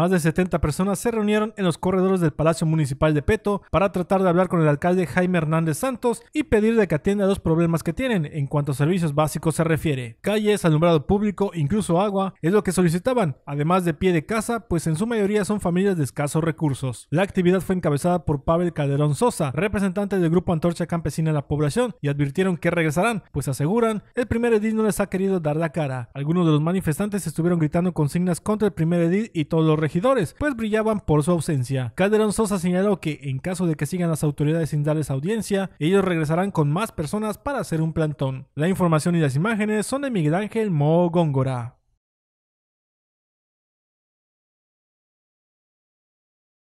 Más de 70 personas se reunieron en los corredores del Palacio Municipal de Peto para tratar de hablar con el alcalde Jaime Hernández Santos y pedirle que atienda los problemas que tienen en cuanto a servicios básicos se refiere. Calles, alumbrado público, incluso agua, es lo que solicitaban, además de pie de casa, pues en su mayoría son familias de escasos recursos. La actividad fue encabezada por Pavel Calderón Sosa, representante del grupo Antorcha Campesina en la población, y advirtieron que regresarán, pues aseguran, el primer edil no les ha querido dar la cara. Algunos de los manifestantes estuvieron gritando consignas contra el primer edil y todos los pues brillaban por su ausencia. Calderón Sosa señaló que, en caso de que sigan las autoridades sin darles audiencia, ellos regresarán con más personas para hacer un plantón. La información y las imágenes son de Miguel Ángel Mo Góngora.